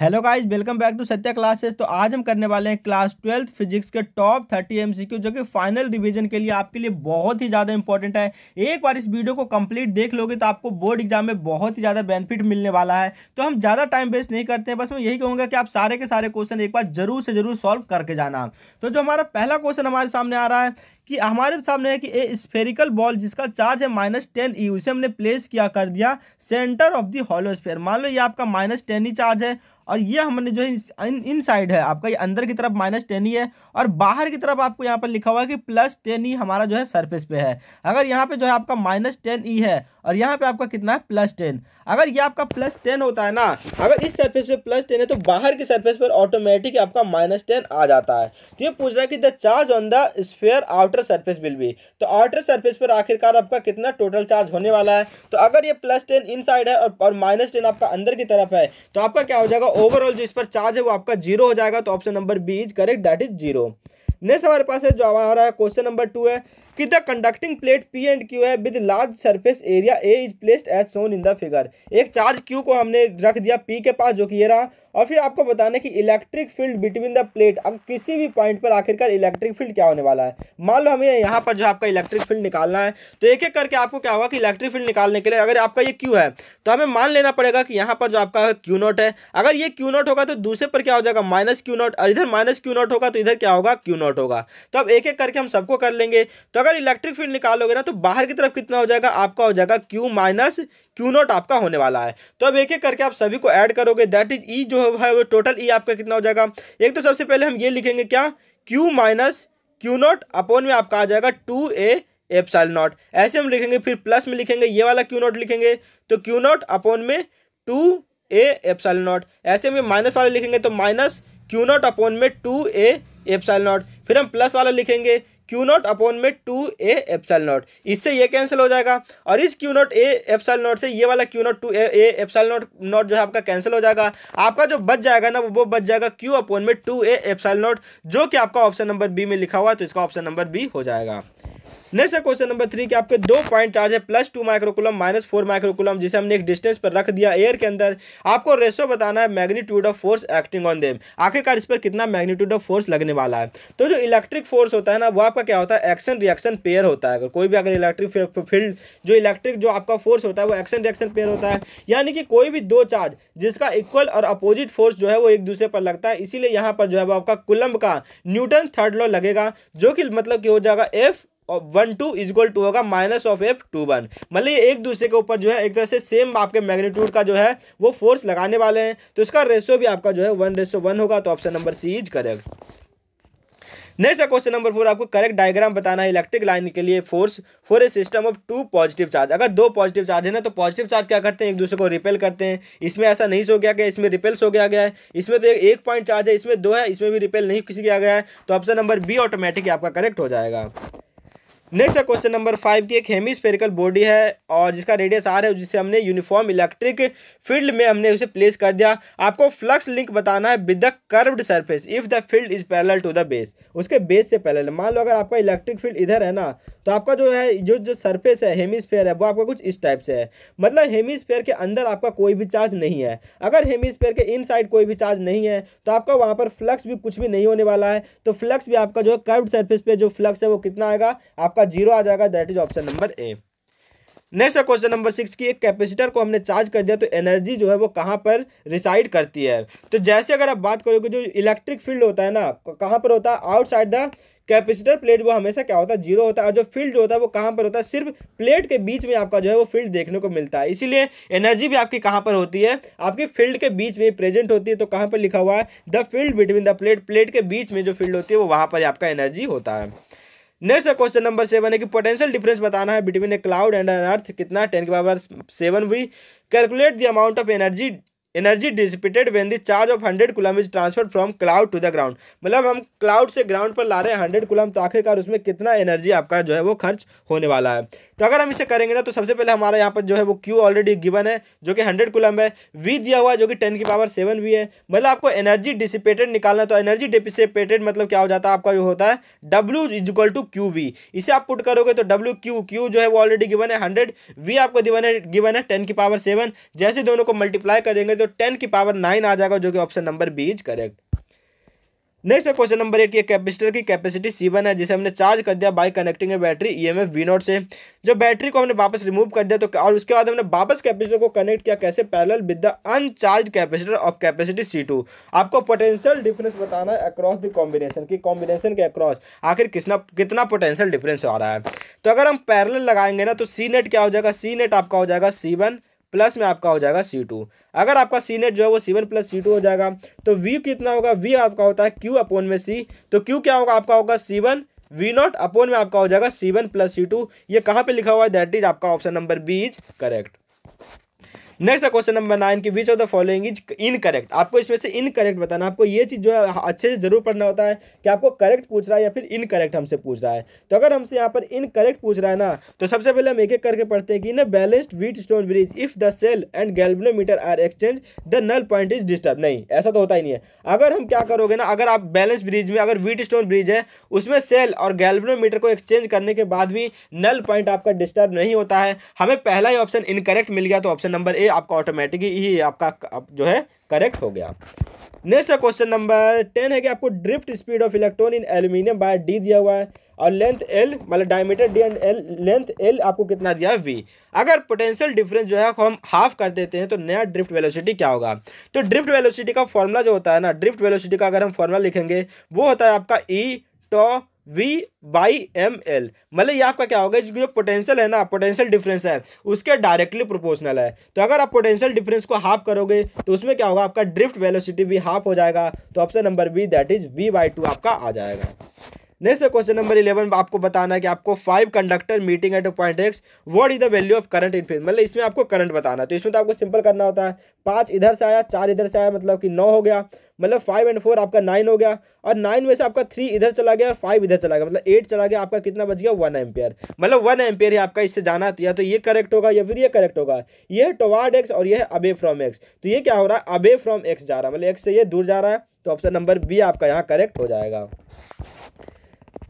Hello guys welcome back to Satya classes तो आज हम करने वाले हैं क्लास ट्वेल्थ फिजिक्स के टॉप थर्टी एमसीक्यू जो कि फाइनल रिवीजन के लिए आपके लिए बहुत ही ज़्यादा इंपॉर्टेंट है एक बार इस वीडियो को कंप्लीट देख लोगे तो आपको बोर्ड एग्जाम में बहुत ही ज़्यादा बेनिफिट मिलने वाला है तो हम ज़्यादा टाइम वेस्ट नहीं करते हैं बस मैं यही कहूँगा कि आप सारे के सारे क्वेश्चन एक बार जरूर से जरूर सॉल्व करके जाना तो जो हमारा पहला क्वेश्चन हमारे सामने आ रहा है कि हमारे सामने है कि ए स्फेरिकल बॉल जिसका चार्ज है माइनस टेन ई उसे हमने प्लेस किया कर दिया centre of the hollow sphere मान लो ये आपका माइनस टेन ही चार्ज है और ये हमने जो है इन साइड है आपका ये अंदर की तरफ माइनस टेन ही है और बाहर की तरफ आपको यहाँ पर लिखा हुआ है कि प्लस टेन ई हमारा जो है सरफेस पे है अगर यहाँ पे जो है आपका माइनस टेन ई है और यहाँ पे आपका कितना है प्लस टेन अगर ये आपका प्लस टेन होता है ना अगर इस सरफेस पे प्लस टेन है तो बाहर की सर्फेस पर ऑटोमेटिक आपका माइनस टेन आ जाता है तो ये पूछ रहा है कि the charge on the sphere outer outer surface will भी तो आउटर सरफेस पर आखिरकार आपका कितना टोटल चार्ज होने वाला है तो अगर ये प्लस टेन इन साइड है और, माइनस टेन आपका अंदर की तरफ है तो आपका क्या हो जाएगा ओवरऑल जो इस पर चार्ज है वो आपका जीरो हो जाएगा तो option number B is correct that is zero next हमारे पास है जो आ रहा है क्वेश्चन नंबर टू है कि the conducting plate P and Q है with large surface area A is placed as shown in the figure एक चार्ज क्यू को हमने रख दिया पी के पास जो कि ये रहा और फिर आपको बताने कि electric field between the plate अब किसी भी पॉइंट पर आखिरकार इलेक्ट्रिक फील्ड क्या होने वाला है मान लो हमें यहाँ पर जो आपका इलेक्ट्रिक फील्ड निकालना है तो एक एक करके आपको क्या होगा कि इलेक्ट्रिक फील्ड निकालने के लिए अगर आपका ये क्यू है तो हमें मान लेना पड़ेगा कि यहाँ पर जो आपका क्यू नॉट है अगर ये क्यू नॉट होगा तो दूसरे पर क्या हो जाएगा माइनस क्यू नॉट और इधर माइनस क्यू नॉट होगा तो इधर क्या होगा क्यू नॉट होगा तो अब एक एक करके हम सबको कर लेंगे तो अगर इलेक्ट्रिक फील्ड निकालोगे ना तो बाहर की तरफ कितना हो जाएगा आपका हो जाएगा क्यू माइनस क्यू नॉट आपका होने वाला है तो अब एक एक करके आप सभी को ऐड करोगे दैट इज ई जो है वो टोटल ई e आपका कितना हो जाएगा एक तो सबसे पहले हम ये लिखेंगे क्या Q minus Q not upon में आपका आ जाएगा टू ए एप्साइल नॉट ऐसे हम लिखेंगे फिर प्लस में लिखेंगे ये वाला क्यू नॉट लिखेंगे तो क्यू नॉट अपोन में टू ए एप्साइल नॉट ऐसे में माइनस वाले लिखेंगे तो माइनस क्यू नॉट अपोन में टू ए एप्सल नॉट फिर हम प्लस वाला लिखेंगे क्यू नॉट अपॉन में टू ए एप्सल नॉट इससे ये कैंसिल हो जाएगा और इस Q not A epsilon not से ये वाला Q not two A epsilon not not जो है आपका कैंसिल हो जाएगा आपका जो बच जाएगा ना वो बच जाएगा क्यू अपॉन में टू ए एप्सल नॉट जो कि आपका ऑप्शन नंबर बी में लिखा हुआ है तो इसका ऑप्शन नंबर बी हो जाएगा नेक्स्ट है क्वेश्चन नंबर थ्री के आपके दो पॉइंट चार्ज है plus two microcoulomb minus four microcoulomb जिसे हमने एक डिस्टेंस पर रख दिया एयर के अंदर आपको रेशो बताना है magnitude of force acting on them आखिरकार इस पर कितना मैग्नीट्यूड ऑफ फोर्स लगने वाला है तो जो इलेक्ट्रिक फोर्स होता है ना वो आपका क्या होता है एक्शन रिएक्शन पेयर होता है अगर कोई भी अगर इलेक्ट्रिक फील्ड जो इलेक्ट्रिक जो आपका फोर्स होता है वो एक्शन रिएक्शन पेयर होता है यानी कि कोई भी दो चार्ज जिसका इक्वल और अपोजिट फोर्स जो है वो एक दूसरे पर लगता है इसीलिए यहाँ पर जो है वो आपका कुलम्ब का न्यूटन थर्ड लॉ लगेगा जो कि मतलब कि हो जाएगा F one two is equal to होगा minus of F two one मतलब ये एक दूसरे के ऊपर जो है एक तरह से सेम आपके मैग्नीट्यूड का जो है वो फोर्स लगाने वाले हैं तो इसका रेशो भी आपका जो है वन रेशो वन होगा तो option number C is correct next है क्वेश्चन नंबर फोर आपको करेक्ट डायग्राम बताना है इलेक्ट्रिक लाइन के लिए force for a system of two positive charge अगर दो पॉजिटिव चार्ज है ना तो पॉजिटिव चार्ज क्या करते हैं एक दूसरे को रिपेल करते हैं इसमें ऐसा नहीं सो गया गया इसमें रिपेल्स हो गया गया है इसमें तो एक पॉइंट चार्ज है इसमें दो है इसमें भी रिपेल नहीं किसी किया गया है तो ऑप्शन नंबर बी ऑटोमेटिक आपका करेक्ट हो जाएगा नेक्स्ट है क्वेश्चन नंबर फाइव की एक हेमी स्पेरिकल बॉडी है और जिसका रेडियस आर है जिसे हमने यूनिफॉर्म इलेक्ट्रिक फील्ड में हमने उसे प्लेस कर दिया आपको फ्लक्स लिंक बताना है with the curved surface if the field is parallel to the base उसके बेस से पैरेलल मान लो अगर आपका इलेक्ट्रिक फील्ड इधर है ना तो आपका जो है जो जो सर्फेस है हेमीस्फेयर है वो आपका कुछ इस टाइप से है मतलब हेमीस्फेयर के अंदर आपका कोई भी चार्ज नहीं है अगर हेमीस्फेयर के इन कोई भी चार्ज नहीं है तो आपका वहाँ पर फ्लक्स भी कुछ भी नहीं होने वाला है तो फ्लक्स भी आपका जो है कर्व्ड सर्फेस पे जो फ्लक्स है वो कितना आएगा आपका आपका जीरो आ जाएगा that is option number A next है क्वेश्चन नंबर सिक्स की एक कैपेसिटर को हमने चार्ज कर दिया तो एनर्जी जो है वो कहाँ पर रिसाइड करती है तो जैसे अगर आप बात करोगे जो इलेक्ट्रिक फील्ड होता है ना कहाँ पर होता है आउटसाइड द कैपेसिटर प्लेट वो हमेशा क्या होता है जीरो होता है और जो फील्ड जो होता है वो कहाँ पर होता है सिर्फ प्लेट के बीच में आपका जो है वो फील्ड देखने को मिलता है इसीलिए एनर्जी भी आपकी कहाँ पर होती है आपकी फील्ड के बीच में प्रेजेंट होती है तो कहाँ पर लिखा हुआ है the field between the plate plate के बीच में जो फील्ड होती है वो वहाँ पर आपका एनर्जी होता है नेक्स्ट क्वेश्चन नंबर सेवन है कि पोटेंशियल डिफरेंस बताना है between a cloud and an earth कितना टेन के power seven V calculate the amount of energy energy dissipated when the charge of hundred coulomb is transfer from cloud to the ground मतलब हम cloud से ground पर ला रहे हैं hundred coulomb तो आखिरकार उसमें कितना एनर्जी आपका जो है वो खर्च होने वाला है तो अगर हम इसे करेंगे ना तो सबसे पहले हमारा यहाँ पर जो है वो क्यू ऑलरेडी गिवन है जो कि हंड्रेड कुलम है वी दिया हुआ है जो कि टेन की पावर सेवन भी है मतलब आपको एनर्जी डिसिपेटेड निकालना तो एनर्जी डिसिपेटेड मतलब क्या हो जाता है आपका जो होता है W is equal to Q V इसे आप पुट करोगे तो डब्ल्यू क्यू क्यू जो है वो ऑलरेडी गिवन है हंड्रेड वी आपको गिवन है टेन की पावर सेवन जैसे दोनों को मल्टीप्लाई करेंगे तो टेन तो की पावर नाइन आ जाएगा जो कि option number B is correct next है क्वेश्चन नंबर एट की कैपेसिटर की कैपेसिटी सी वन है जिसे हमने चार्ज कर दिया बाय कनेक्टिंग है battery E M F V not से जो बैटरी को हमने वापस रिमूव कर दिया तो और उसके बाद हमने वापस कैपेसिटर को कनेक्ट किया कैसे parallel with the uncharged capacitor of capacity C two आपको पोटेंशियल डिफरेंस बताना है अक्रॉस द कॉम्बिनेशन की कॉम्बिनेशन के अक्रॉस आखिर कितना कितना पोटेंशियल डिफरेंस आ रहा है तो अगर हम पैरल लगाएंगे ना तो सी नेट क्या हो जाएगा सी नेट आपका हो जाएगा सी वन प्लस में आपका हो जाएगा सी टू अगर आपका सी नेट जो है वो C one plus C two हो जाएगा तो वी कितना होगा वी आपका होता है क्यू अपोन में सी तो क्यू क्या होगा आपका होगा C one V not upon में आपका हो जाएगा C one plus C two ये कहाँ पर लिखा हुआ है दैट इज आपका option number B is correct next question number nine की which of the following is incorrect आपको इसमें से इनकरेक्ट बताना आपको ये चीज़ जो है अच्छे से जरूर पढ़ना होता है कि आपको करेक्ट पूछ रहा है या फिर इनकरेक्ट हमसे पूछ रहा है तो अगर हमसे यहाँ पर इनकरेक्ट पूछ रहा है ना तो सबसे पहले हम एक एक करके पढ़ते हैं कि in balanced Wheatstone bridge if the cell and galvanometer are exchange the null point is disturb नहीं ऐसा तो होता ही नहीं है अगर हम क्या करोगे ना अगर आप बैलेंस ब्रिज में अगर व्हीट स्टोन ब्रिज है उसमें सेल और गैल्बनोमीटर को एक्सचेंज करने के बाद भी नल पॉइंट आपका डिस्टर्ब नहीं होता है हमें पहला ही ऑप्शन इनकरेक्ट मिल गया तो ऑप्शन नंबर ए आपका ऑटोमेटिक ही आपका जो है करेक्ट हो गया नेक्स्ट है क्वेश्चन नंबर टेन है कि आपको drift speed of electron in aluminium by D दिया हुआ है और लेंथ एल मतलब diameter D and L length L आपको कितना दिया है वी अगर पोटेंशियल डिफरेंस जो है हम हाफ कर देते हैं तो नया ड्रिफ्ट वेलोसिटी क्या होगा तो ड्रिफ्ट वेलोसिटी का फॉर्मूला जो होता है ना ड्रिफ्ट वेलोसिटी का अगर हम फॉर्मूला लिखेंगे वो होता है आपका e e tau V by M L मतलब ये आपका क्या होगा जो पोटेंशियल है ना पोटेंशियल डिफरेंस है उसके डायरेक्टली प्रोपोर्शनल है तो अगर आप पोटेंशियल डिफरेंस को हाफ करोगे तो उसमें क्या होगा आपका ड्रिफ्ट वेलोसिटी भी हाफ हो जाएगा तो option number B that is V by two आपका आ जाएगा नेक्स्ट क्वेश्चन नंबर इलेवन आपको बताना है कि आपको five conductor meeting at point X what is the value of current infinite मतलब इसमें आपको करंट बताना है तो इसमें तो आपको सिंपल करना होता है पाँच इधर से आया चार इधर से आया मतलब कि नौ हो गया मतलब फाइव एंड फोर आपका नाइन हो गया और नाइन में से आपका थ्री इधर चला गया और फाइव इधर चला गया मतलब एट चला गया आपका कितना बच गया वन एम्पेयर मतलब वन एम्पेयर ही आपका इससे जाना या तो ये करेक्ट होगा या फिर ये करेक्ट होगा ये टोवार्ड एक्स और यह अबे फ्रॉम एक्स तो ये क्या हो रहा है अबे फ्रॉम एक्स जा रहा है मतलब एक्स से ये दूर जा रहा है तो ऑप्शन नंबर बी आपका यहाँ करेक्ट हो जाएगा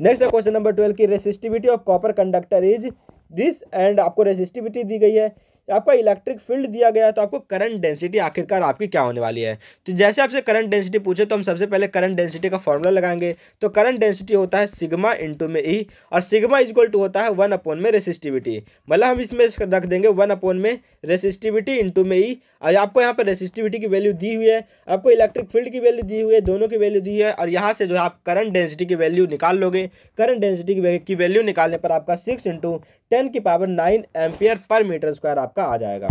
नेक्स्ट है क्वेश्चन नंबर ट्वेल्व की resistivity of copper conductor is this and आपको रेसिस्टिविटी दी गई है आपका इलेक्ट्रिक फील्ड दिया गया है तो आपको करंट डेंसिटी आखिरकार आपकी क्या होने वाली है तो जैसे आपसे करंट डेंसिटी पूछे तो हम सबसे पहले करंट डेंसिटी का फॉर्मूला लगाएंगे तो करंट डेंसिटी होता है सिग्मा इंटू में ई e, और सिग्मा इजक्वल टू होता है वन अपोन में रेसिस्टिविटी मतलब हम इसमें रख देंगे वन अपोन में रेसिस्टिविटी इंटू में ई e। और आपको यहाँ पर रेसिस्टिविटी की वैल्यू दी हुई है आपको इलेक्ट्रिक फील्ड की वैल्यू दी हुई है दोनों की वैल्यू दी है और यहाँ से जो है आप करंट डेंसिटी की वैल्यू निकाल लोगे करंट डेंसिटी की वैल्यू निकालने पर आपका सिक्स इंटू टेन की power nine ampere per metre square आपका आ जाएगा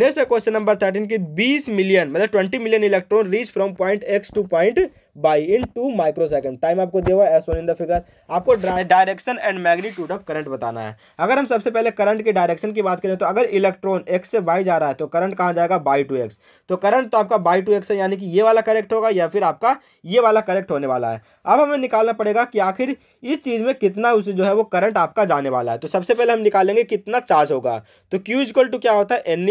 नेक्स्ट है क्वेश्चन नंबर थर्टीन की बीस मिलियन मतलब twenty million electron reach from point X to point Y in two microsecond time आपको दिया हुआ है S one in the figure आपको direction and magnitude of current बताना है अगर हम सबसे पहले करंट के डायरेक्शन की बात करें तो अगर इलेक्ट्रॉन एक्स से बाई जा रहा है तो करंट कहाँ जाएगा बाई टू एक्स तो करंट तो आपका बाई टू एक्स है यानी कि ये वाला करेक्ट होगा या फिर आपका ये वाला करेक्ट होने वाला है अब हमें निकालना पड़ेगा कि आखिर इस चीज़ में कितना उसे जो है वो करंट आपका जाने वाला है तो सबसे पहले हम निकालेंगे कितना चार्ज होगा तो क्यू इजक्वल टू क्या होता है एन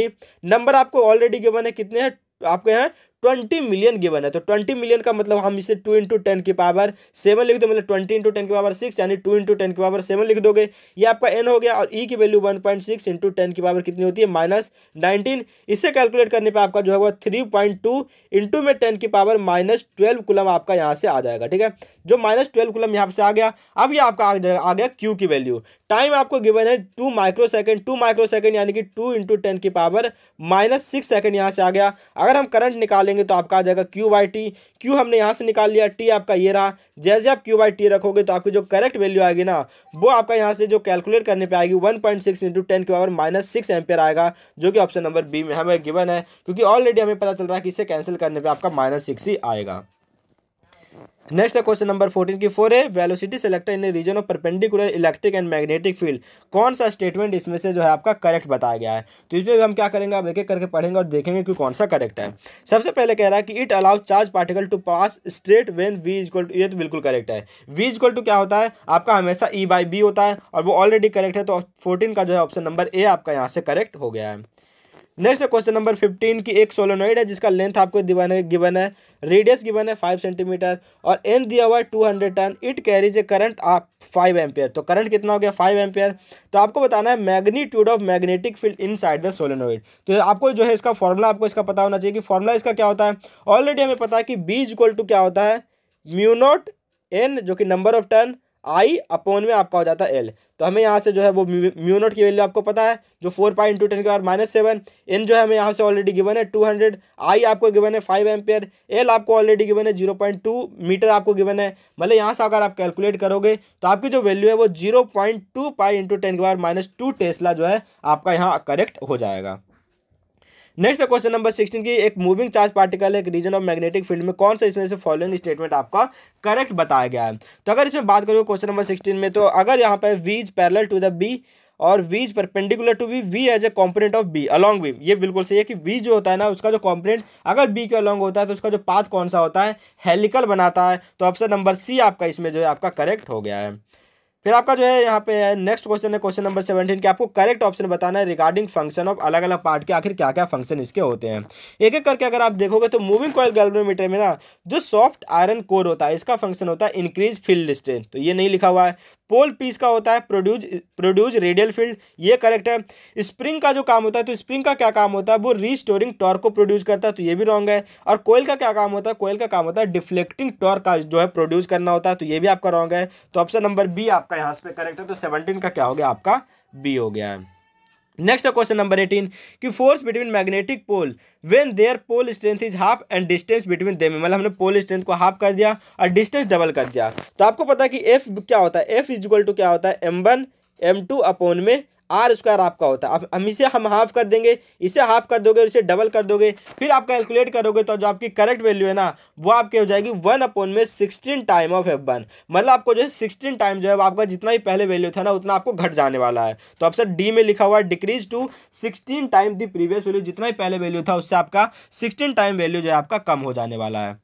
नंबर e। आपको ऑलरेडी गिवन है कितने हैं आपके यहाँ ट्वेंटी मिलियन गिवन है तो ट्वेंटी मिलियन का मतलब हम इसे टू इंटू टेन की पावर सेवन लिख दो मतलब ट्वेंटी इंटू टेन की पावर सिक्स यानी टू इंटू टेन की पावर सेवन लिख दोगे ये आपका एन हो गया और ई e की value one point six into ten की पावर कितनी होती है माइनस नाइनटीन इसे कैलकुलेट करने पर आपका जो है वो थ्री पॉइंट टू इंटू में टेन की पावर माइनस ट्वेल्व कुलम आपका यहाँ से आ जाएगा ठीक है जो माइनस ट्वेल्व कुलम यहाँ से आ गया अब यह आपका आ गया क्यू की वैल्यू टाइम आपको गिवन है two micro second two micro second यानी कि टू इंटू टेन की पावर माइनस सिक्स सेकेंड यहाँ से आ गया अगर हम करंट निकाल निकालेंगे तो आपका आ जाएगा क्यू बाई टी क्यू हमने यहाँ से निकाल लिया टी आपका ये रहा जैसे आप क्यू बाई टी रखोगे तो आपकी जो करेक्ट वैल्यू आएगी ना वो आपका यहाँ से जो कैलकुलेट करने पर आएगी one point six into ten के पावर माइनस सिक्स एम्पेयर आएगा जो कि ऑप्शन नंबर बी में हमें गिवन है क्योंकि ऑलरेडी हमें पता चल रहा है कि इसे कैंसिल करने पर आपका माइनस सिक्स ही आएगा नेक्स्ट है क्वेश्चन नंबर फोर्टीन की फोर है velocity selector in region of perpendicular electric and magnetic field कौन सा स्टेटमेंट इसमें से जो है आपका करेक्ट बताया गया है तो इसमें हम क्या करेंगे आप एक एक करके पढ़ेंगे और देखेंगे कि कौन सा करेक्ट है सबसे पहले कह रहा है कि it allow charge particle to pass straight when V is two ये तो बिल्कुल करेक्ट है वी इज टू क्या होता है आपका हमेशा ई बाई बी होता है और वो ऑलरेडी करेक्ट है तो फोर्टीन का जो है ऑप्शन नंबर ए आपका यहाँ से करेक्ट हो गया है नेक्स्ट क्वेश्चन नंबर फिफ्टीन की एक सोलोनॉइड है जिसका लेंथ आपको दिवन है गिवन है रेडियस गिवन है फाइव सेंटीमीटर और एन दिया हुआ है two hundred turn it carries a current आप फाइव एम्पियर तो करंट कितना हो गया फाइव एम्पियर तो आपको बताना है magnitude of magnetic field inside the solenoid तो आपको जो है इसका फॉर्मूला आपको इसका पता होना चाहिए कि फॉर्मूला इसका क्या होता है ऑलरेडी हमें पता है कि बी इक्वल टू क्या होता है म्यूनोट एन जो कि number of turn I upon में आपका हो जाता है एल तो हमें यहाँ से जो है वो म्यू नोट की वैल्यू आपको पता है जो फोर पाई इंटू टेन के बाद माइनस सेवन एन जो है हमें यहाँ से ऑलरेडी गिवन है टू हंड्रेड आई आपको गिवन है फाइव एम्पेयर एल आपको ऑलरेडी गिवन है जीरो पॉइंट टू मीटर आपको गिवन है भले मतलब यहाँ से अगर आप कैलकुलेट करोगे तो आपकी जो वैल्यू है वो zero point two pi into ten के बाद माइनस टू टेस्ला जो है आपका यहाँ करेक्ट हो जाएगा नेक्स्ट क्वेश्चन नंबर सिक्सटीन की एक मूविंग चार्ज पार्टिकल एक रीजन ऑफ मैग्नेटिक फील्ड में कौन सा इसमें से फॉलोइंग स्टेटमेंट आपका करेक्ट बताया गया है तो अगर इसमें बात करूँ क्वेश्चन नंबर सिक्सटीन में तो अगर यहाँ पर वीज पैरल टू द बी और v is perpendicular to V V as a component of B along B ये बिल्कुल सही है कि वी जो होता है ना उसका जो कॉम्पोनेंट अगर बी के अलॉन्ग होता है तो उसका जो पाथ कौन सा होता है हेलिकल बनाता है तो ऑप्शन नंबर सी आपका इसमें जो है आपका करेक्ट हो गया है फिर आपका जो है यहाँ पे नेक्स्ट क्वेश्चन है क्वेश्चन नंबर सेवेंटीन के आपको करेक्ट ऑप्शन बताना है रिगार्डिंग फंक्शन ऑफ अलग अलग पार्ट के आखिर क्या क्या फंक्शन इसके होते हैं एक एक करके अगर आप देखोगे तो मूविंग कॉयल गैल्वेनोमीटर में ना जो सॉफ्ट आयरन कोर होता है इसका फंक्शन होता है इंक्रीज फील्ड स्ट्रेंथ तो ये नहीं लिखा हुआ है पोल पीस का होता है प्रोड्यूज प्रोड्यूज रेडियल फील्ड ये करेक्ट है स्प्रिंग का जो काम होता है तो स्प्रिंग का क्या काम होता है वो रीस्टोरिंग टॉर्क को प्रोड्यूस करता है तो ये भी रॉन्ग है और कोयल का क्या काम होता है कोयल का काम होता है डिफ्लेक्टिंग टॉर्क का जो है प्रोड्यूस करना होता है तो ये भी आपका रॉन्ग है तो ऑप्शन नंबर बी आपका यहाँ पे करेक्ट है तो सेवनटीन का क्या हो गया आपका बी हो गया है नेक्स्ट है क्वेश्चन नंबर एटीन कि force between magnetic pole when their pole strength is half and distance between them मतलब हमने पोल स्ट्रेंथ को हाफ कर दिया और डिस्टेंस डबल कर दिया तो आपको पता है कि एफ क्या होता है एफ इज इक्वल टू क्या होता है M one M two upon में आर स्क्वायर आपका होता है अब हम इसे हम हाफ कर देंगे इसे हाफ कर दोगे और इसे डबल कर दोगे फिर आप कैलकुलेट करोगे तो जो आपकी करेक्ट वैल्यू है ना वो आपकी हो जाएगी वन अपॉन में sixteen time of F one मतलब आपको जो है सिक्सटीन टाइम जो है आपका जितना भी पहले वैल्यू था ना उतना आपको घट जाने वाला है तो ऑप्शन डी में लिखा हुआ है decrease to sixteen time the previous value जितना भी पहले वैल्यू था उससे आपका सिक्सटीन टाइम वैल्यू जो है आपका कम हो जाने वाला है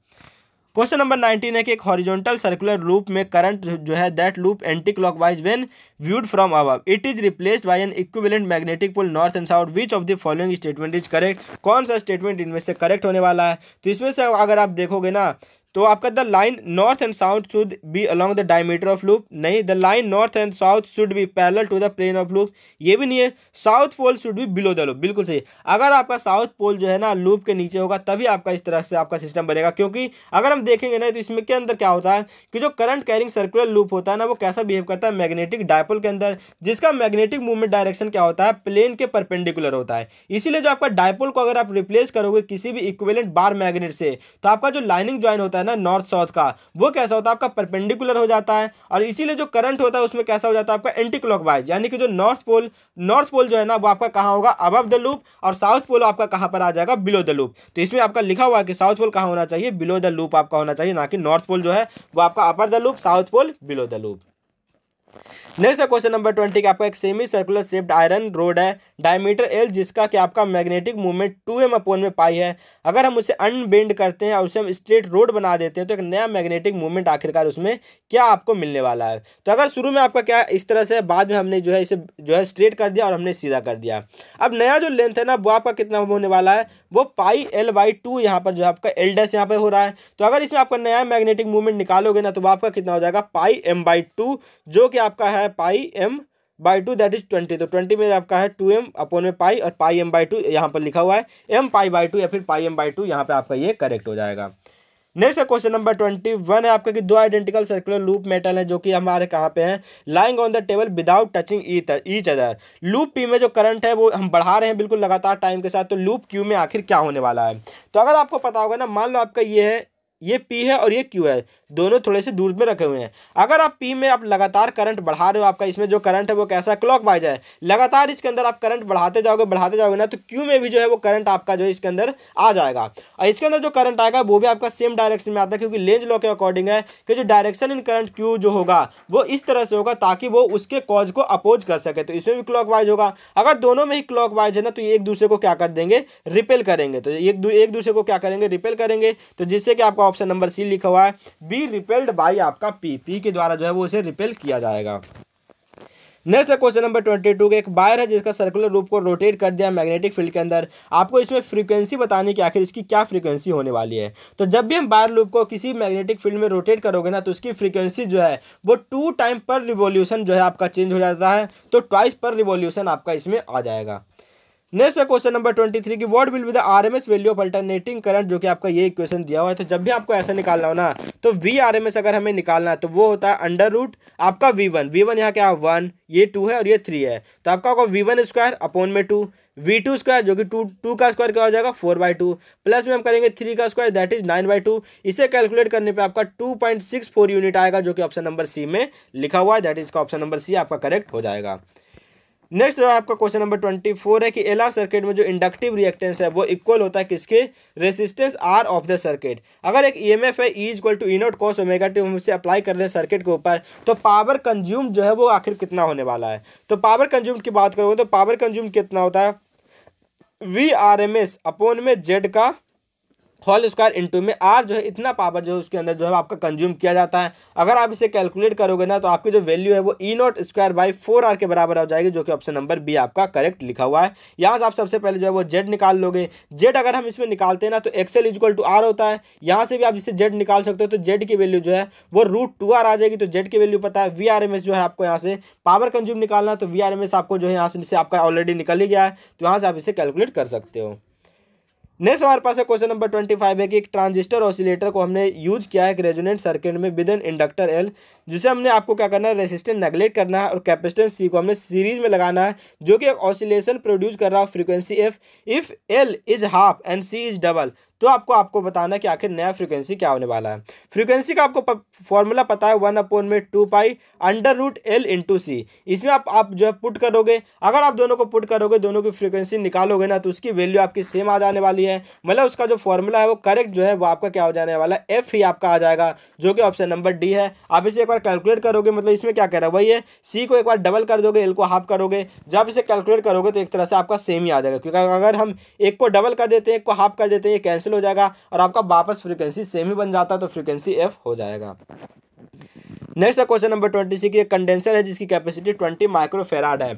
क्वेश्चन नंबर नाइनटीन है कि एक हॉरिजॉन्टल सर्कुलर लूप में करंट जो है that loop anticlockwise when viewed from above it is replaced by an equivalent magnetic pull north and south which of the following statement is correct कौन सा statement इनमें से correct होने वाला है तो इसमें से अगर आप देखोगे ना तो आपका the line north and south should be along the diameter of loop नहीं the line north and south should be parallel to the plane of loop ये भी नहीं है south pole should be below the loop बिल्कुल सही अगर आपका south pole जो है ना लूप के नीचे होगा तभी आपका इस तरह से आपका सिस्टम बनेगा क्योंकि अगर हम देखेंगे ना तो इसमें के अंदर क्या होता है कि जो करंट कैरिंग सर्कुलर लूप होता है ना वो कैसा बिहेव करता है मैग्नेटिक डायपोल के अंदर जिसका मैग्नेटिक मूवमेंट डायरेक्शन क्या होता है प्लेन के परपेंडिकुलर होता है इसीलिए जो आपका डायपोल को अगर आप रिप्लेस करोगे किसी भी इक्वेलेंट बार मैग्नेट से तो आपका जो लाइनिंग ज्वाइन होता है होता है ना नॉर्थ साउथ का वो कैसा होता है आपका परपेंडिकुलर हो जाता है और इसीलिए जो करंट होता है उसमें कैसा हो जाता है आपका एंटी क्लॉकवाइज यानी कि जो नॉर्थ पोल नॉर्थ पोल जो है ना वो आपका कहाँ होगा अबव द लूप और साउथ पोल आपका कहाँ पर आ जाएगा बिलो द लूप तो इसमें आपका लिखा हुआ है कि साउथ पोल कहाँ होना चाहिए बिलो द लूप आपका होना चाहिए ना कि नॉर्थ पोल जो है वो आपका upper the loop south pole below the loop next question number twenty आपका एक semicircular shaped iron rod है डायमीटर एल जिसका कि आपका magnetic movement two M upon में पाई है अगर हम उसे अनबेंड करते हैं और उसे हम स्ट्रेट रोड बना देते हैं तो एक नया मैग्नेटिक मूवमेंट आखिरकार उसमें क्या आपको मिलने वाला है तो अगर शुरू में आपका क्या इस तरह से बाद में हमने जो है इसे जो है स्ट्रेट कर दिया और हमने सीधा कर दिया अब नया जो लेंथ है ना वो आपका कितना होने वाला है वो पाई एल बाई टू यहाँ पर जो आपका एल डैस यहाँ पर हो रहा है तो अगर इसमें आपका नया मैग्नेटिक मूवमेंट निकालोगे ना तो वो आपका कितना हो जाएगा पाई एम बाई टू जो कि आपका है pi M by two that is twenty तो ट्वेंटी में आपका है टू एम अपोन में पाई और पाई एम बाई टू यहाँ पर लिखा हुआ है एम पाई बाई टू या फिर पाई एम बाई टू यहाँ पर आपका ये करेक्ट हो जाएगा next question number twenty one है आपका कि दो आइडेंटिकल सर्कुलर लूप मेटल है जो कि हमारे कहाँ पे हैं lying on the table without touching each other loop P में जो करंट है वो हम बढ़ा रहे हैं बिल्कुल लगातार टाइम के साथ तो लूप क्यू में आखिर क्या होने वाला है तो अगर आपको पता होगा ना मान लो आपका ये है ये पी है और ये क्यू है दोनों थोड़े से दूर में रखे हुए हैं अगर आप पी में आप लगातार करंट बढ़ा रहे हो आपका इसमें जो करंट है वो कैसा है क्लॉक वाइज है लगातार इसके अंदर आप करंट बढ़ाते जाओगे बढ़ाते जाओगे ना तो क्यू में भी जो है वो करंट आपका जो इसके अंदर आ जाएगा और इसके अंदर जो करंट आएगा वो भी आपका सेम डायरेक्शन में आता है क्योंकि लेंज लॉ के अकॉर्डिंग है कि जो डायरेक्शन इन करंट क्यू जो होगा वो इस तरह से होगा ताकि वो उसके कॉज को अपोज कर सके तो इसमें भी क्लॉक वाइज होगा अगर दोनों में ही क्लॉक वाइज है ना तो एक दूसरे को क्या कर देंगे रिपेल करेंगे तो एक दूसरे को क्या करेंगे रिपेल करेंगे तो जिससे कि आपका ऑप्शन नंबर सी लिखा हुआ है बी रिपेल्ड बाई आपका पी पी के द्वारा जो है वो इसे रिपेल किया जाएगा next question number twenty two का एक बायर है जिसका सर्कुलर रूप को रोटेट कर दिया मैग्नेटिक फील्ड के अंदर आपको इसमें फ्रीक्वेंसी बतानी कि आखिर इसकी क्या फ्रीक्वेंसी होने वाली है तो जब भी हम बायर लूप को किसी मैग्नेटिक फील्ड में रोटेट करोगे ना तो उसकी फ्रीक्वेंसी जो है वो टू टाइम पर रिवोल्यूशन जो है आपका चेंज हो जाता है तो ट्वाइस पर रिवोल्यूशन आपका इसमें आ जाएगा नेक्स्ट है क्वेश्चन नंबर ट्वेंटी थ्री की what will be the RMS value of alternating current जो कि आपका ये इक्वेशन दिया हुआ है तो जब भी आपको ऐसा निकालना हो ना तो वी आरएमएस अगर हमें निकालना है तो वो होता है अंडर रूट आपका वी वन वी वन यहाँ क्या वन ये टू है और ये थ्री है तो आपका होगा वी वन स्क्वायर अपोन में टू वी टू स्क्वायर जो कि टू टू का स्क्वायर क्या हो जाएगा फोर बाई टू प्लस में हम करेंगे थ्री का square that is nine by two इसे कैलकुलेट करने पे आपका two point six four unit आएगा जो कि ऑप्शन नंबर सी में लिखा हुआ है दैट इज का ऑप्शन नंबर सी आपका करेक्ट हो जाएगा नेक्स्ट जो आपका क्वेश्चन नंबर ट्वेंटी फोर है कि एल आर सर्किट में जो इंडक्टिव रिएक्टेंस है वो इक्वल होता है किसके resistance R of the circuit अगर एक ईएमएफ e है E equal to E naught cos omega T हम उसे अप्लाई कर रहे हैं सर्किट के ऊपर तो पावर कंज्यूम जो है वो आखिर कितना होने वाला है तो पावर कंज्यूम की बात करूँ तो पावर कंज्यूम कितना होता है V R M S upon में जेड का होल स्क्वायर इंटू में आर जो है इतना पावर जो है उसके अंदर जो है आपका कंज्यूम किया जाता है अगर आप इसे कैलकुलेट करोगे ना तो आपकी जो वैल्यू है वो E naught square by four R के बराबर हो जाएगी जो कि ऑप्शन नंबर बी आपका करेक्ट लिखा हुआ है यहाँ से आप सबसे पहले जो है वो जेड निकाल लोगे जेड अगर हम इसमें निकालते हैं ना तो एक्सेल इजक्ल टू आर होता है यहाँ से भी आप इसे जेड निकाल सकते हो तो जेड की वैल्यू जो है वो रूट टू आर आ जाएगी तो जेड की वैल्यू पता है वी आर एम एस जो है आपको यहाँ से पावर कंज्यूम निकालना तो वी आर एम एस आपको जो है यहाँ से आपका ऑलरेडी निकल ही गया है तो यहाँ से आप इसे कैलकुलेट कर सकते हो नेक्स्ट हमारे पास है क्वेश्चन नंबर ट्वेंटी फाइव है कि एक ट्रांजिस्टर ऑसिलेटर को हमने यूज किया है एक रेजोनेंट सर्किट में विद एन इंडक्टर एल जिसे हमने आपको क्या करना है रेसिस्टेंट नेगलेक्ट करना है और कैपेसिटेंस सी को हमने सीरीज में लगाना है जो कि एक ऑसिलेशन प्रोड्यूस कर रहा है frequency F if L is half and C is double तो आपको आपको बताना कि आखिर नया फ्रीक्वेंसी क्या होने वाला है फ्रीक्वेंसी का आपको फॉर्मूला पता है वन अपोन में two pi under root L into C इसमें आप आप जो है पुट करोगे अगर आप दोनों को पुट करोगे दोनों की फ्रीक्वेंसी निकालोगे ना तो उसकी वैल्यू आपकी सेम आ जाने वाली है मतलब उसका जो फॉर्मूला है वो करेक्ट जो है वो आपका क्या हो जाने वाला है एफ ही आपका आ जाएगा जो कि ऑप्शन नंबर डी है आप इसे एक बार कैलकुलेट करोगे मतलब इसमें क्या कह रहा है वही है सी को एक बार डबल कर दोगे एल को हाफ करोगे जब इसे कैलकुलेट करोगे तो एक तरह से आपका सेम ही आ जाएगा क्योंकि अगर हम एक को डबल कर देते हैं एक को हाफ कर देते हैं ये कैंसिल कैंसिल हो जाएगा और आपका वापस फ्रीक्वेंसी सेम ही बन जाता है तो फ्रीक्वेंसी एफ हो जाएगा नेक्स्ट है क्वेश्चन नंबर ट्वेंटी सिक्स ये कंडेंसर है जिसकी कैपेसिटी ट्वेंटी माइक्रोफेराड है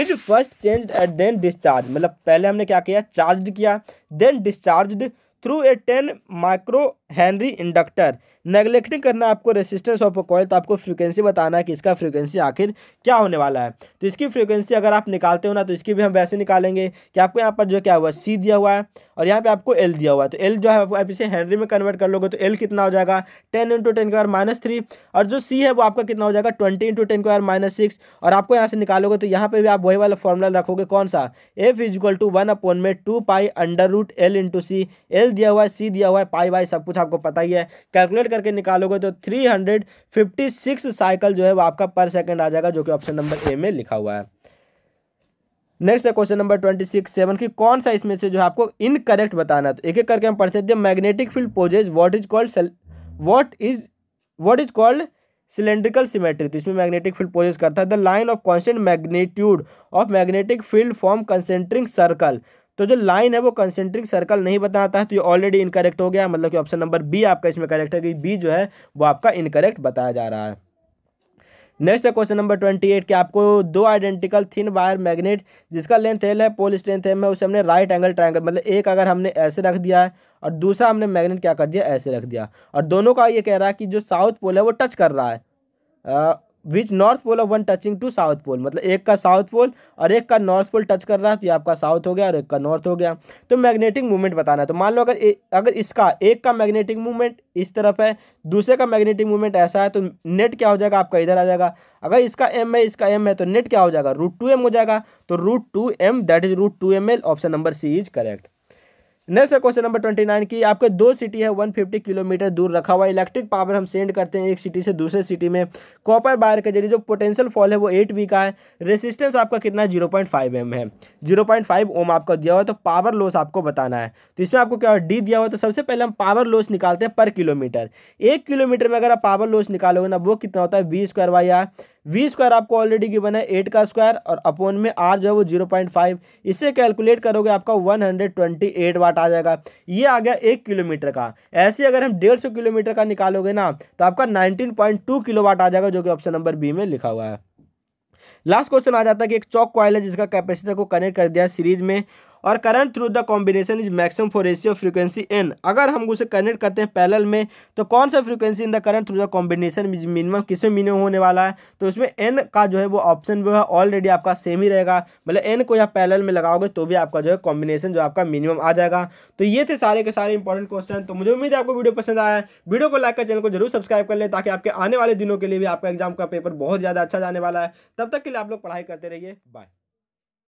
is first change at then discharge मतलब पहले हमने क्या किया चार्ज किया then discharge through a ten micro henry inductor neglecting करना आपको रेसिस्टेंस ऑफ अ कॉयल तो आपको फ्रीक्वेंसी बताना है कि इसका फ्रीक्वेंसी आखिर क्या होने वाला है तो इसकी फ्रीक्वेंसी अगर आप निकालते हो ना तो इसकी भी हम वैसे निकालेंगे कि आपको यहाँ पर जो क्या हुआ सी दिया हुआ है और यहाँ पे आपको एल दिया हुआ है तो एल जो है आप इसे हेनरी में कन्वर्ट कर लोगे तो एल कितना हो जाएगा टेन इंटू टेन के माइनस थ्री और जो सी है वो आपका कितना हो जाएगा ट्वेंटी इंटू टेन के माइनस सिक्स और आपको यहाँ से निकालोगे तो यहाँ पर भी आप वही वाला फॉर्मूला रखोगे कौन सा F is equal to one upon में two pi under root L into C L दिया हुआ है सी दिया हुआ है पाई बाई सब कुछ कुछ आपको पता ही है कैलकुलेट करके निकालोगे तो three hundred fifty six cycle जो है वो आपका पर सेकेंड आ जाएगा जो कि ऑप्शन नंबर ए में लिखा हुआ है नेक्स्ट है question number twenty six seven की कौन सा इसमें से जो है आपको इनकरेक्ट बताना है तो एक एक करके हम पढ़ते थे magnetic field poses what is called what is what is called cylindrical symmetry तो इसमें मैग्नेटिक फील्ड पोजेस करता है the line of constant magnitude of magnetic field form concentring circle तो जो लाइन है वो कंसेंट्रिक सर्कल नहीं बताता है तो ये ऑलरेडी इनकरेक्ट हो गया मतलब कि ऑप्शन नंबर बी आपका इसमें करेक्ट है कि बी जो है वो आपका इनकरेक्ट बताया जा रहा है नेक्स्ट है क्वेश्चन नंबर ट्वेंटी एट कि आपको दो आइडेंटिकल थिन वायर मैग्नेट जिसका लेंथ एल है पोल स्ट्रेंथ एम है उसे हमने राइट एंगल ट्राइंगल मतलब एक अगर हमने ऐसे रख दिया है और दूसरा हमने मैग्नेट क्या कर दिया ऐसे रख दिया और दोनों का ये कह रहा है कि जो साउथ पोल है वो टच कर रहा है which north pole of one touching to south pole मतलब एक का साउथ पोल और एक का नॉर्थ पोल टच कर रहा है तो ये आपका साउथ हो गया और एक का नॉर्थ हो गया तो मैग्नेटिक मूवमेंट बताना है तो मान लो अगर ए, अगर इसका एक का मैग्नेटिक मूवमेंट इस तरफ है दूसरे का मैग्नेटिक मूवमेंट ऐसा है तो नेट क्या हो जाएगा आपका इधर आ जाएगा अगर इसका एम है इसका एम है तो नेट क्या हो जाएगा रूट टू एम हो जाएगा तो root two M that is root two M L option number C is correct next question number twenty nine की आपके दो सिटी है वन फिफ्टी किलोमीटर दूर रखा हुआ इलेक्ट्रिक पावर हम सेंड करते हैं एक सिटी से दूसरे सिटी में कॉपर बायर के जरिए जो पोटेंशियल फॉल है वो एट वी का है रेसिस्टेंस आपका कितना जीरो पॉइंट फाइव एम है जीरो पॉइंट फाइव ओम आपका दिया हुआ है तो पावर लॉस आपको बताना है तो इसमें आपको क्या डी दिया हुआ है तो सबसे पहले हम पावर लॉस निकालते हैं पर किलोमीटर एक किलोमीटर में अगर आप पावर लॉस निकालोगे ना वो कितना होता है B square Y R V square आपको ऑलरेडी गिवन है एट का स्क्वायर और अपोन में आर जो है वो जीरो पॉइंट फाइव इसे कैलकुलेट करोगे आपका one hundred twenty eight watt आ जाएगा ये आ गया एक किलोमीटर का ऐसे अगर हम डेढ़ सौ किलोमीटर का निकालोगे ना तो आपका nineteen point two kilowatt आ जाएगा जो कि ऑप्शन नंबर बी में लिखा हुआ है लास्ट क्वेश्चन आ जाता है कि एक चौक कॉयल है जिसका कैपेसिटर को कनेक्ट कर दिया सीरीज में और current through the combination is maximum for ratio frequency N अगर हम उसे कनेक्ट करते हैं पैरेलल में तो कौन सा frequency in the current through the combination minimum किसमें मिनिमम होने वाला है तो इसमें एन का जो है वो ऑप्शन जो है ऑलरेडी आपका सेम ही रहेगा मतलब एन को या पैरेलल में लगाओगे तो भी आपका जो है कॉम्बिनेशन जो आपका मिनिमम आ जाएगा तो ये थे सारे के सारे इंपॉर्टेंट क्वेश्चन तो मुझे उम्मीद है आपको वीडियो पसंद आया है वीडियो को लाइक कर चैनल को जरूर सब्सक्राइब कर लें ताकि आपके आने वाले दिनों के लिए भी आपका एग्जाम का पेपर बहुत ज़्यादा अच्छा जाने वाला है तब तक के लिए आप लोग पढ़ाई करते रहिए बाय